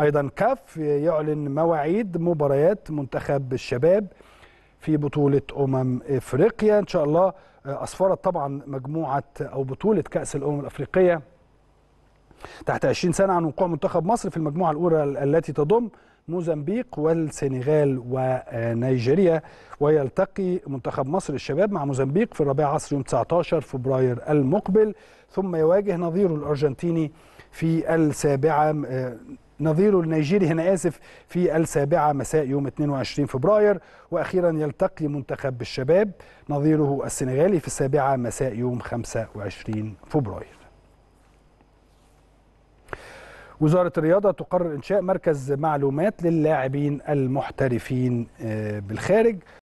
أيضا كاف يعلن مواعيد مباريات منتخب الشباب في بطولة أمم إفريقيا إن شاء الله آه، أسفرت طبعا مجموعة أو بطولة كأس الأمم الأفريقية تحت 20 سنة عن وقوع منتخب مصر في المجموعة الأولى التي تضم موزمبيق والسنغال ونيجيريا ويلتقي منتخب مصر الشباب مع موزمبيق في الرابع عصر يوم 19 فبراير المقبل ثم يواجه نظيره الأرجنتيني في السابعة آه، نظيره النيجيري هنا آسف في السابعة مساء يوم 22 فبراير وأخيرا يلتقي منتخب الشباب نظيره السنغالي في السابعة مساء يوم 25 فبراير وزارة الرياضة تقرر إنشاء مركز معلومات للاعبين المحترفين آه، بالخارج